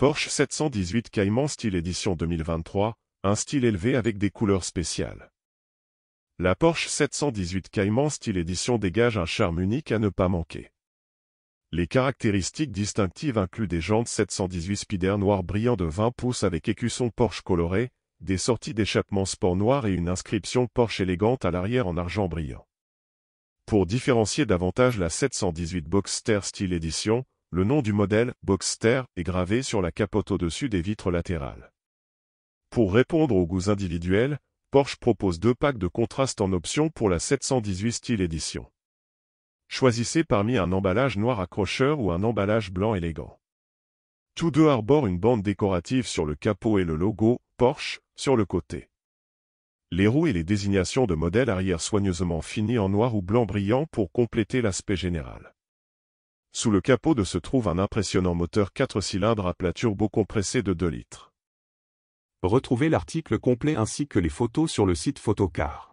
Porsche 718 Cayman Style Edition 2023, un style élevé avec des couleurs spéciales. La Porsche 718 Cayman Style Edition dégage un charme unique à ne pas manquer. Les caractéristiques distinctives incluent des jantes 718 Spider noir brillantes de 20 pouces avec écusson Porsche coloré, des sorties d'échappement sport noir et une inscription Porsche élégante à l'arrière en argent brillant. Pour différencier davantage la 718 Boxster Style Edition, le nom du modèle, Boxster, est gravé sur la capote au-dessus des vitres latérales. Pour répondre aux goûts individuels, Porsche propose deux packs de contraste en option pour la 718 Style Edition. Choisissez parmi un emballage noir accrocheur ou un emballage blanc élégant. Tous deux arborent une bande décorative sur le capot et le logo Porsche sur le côté. Les roues et les désignations de modèles arrière soigneusement finies en noir ou blanc brillant pour compléter l'aspect général. Sous le capot de se trouve un impressionnant moteur 4 cylindres à plat turbo compressé de 2 litres. Retrouvez l'article complet ainsi que les photos sur le site Photocar.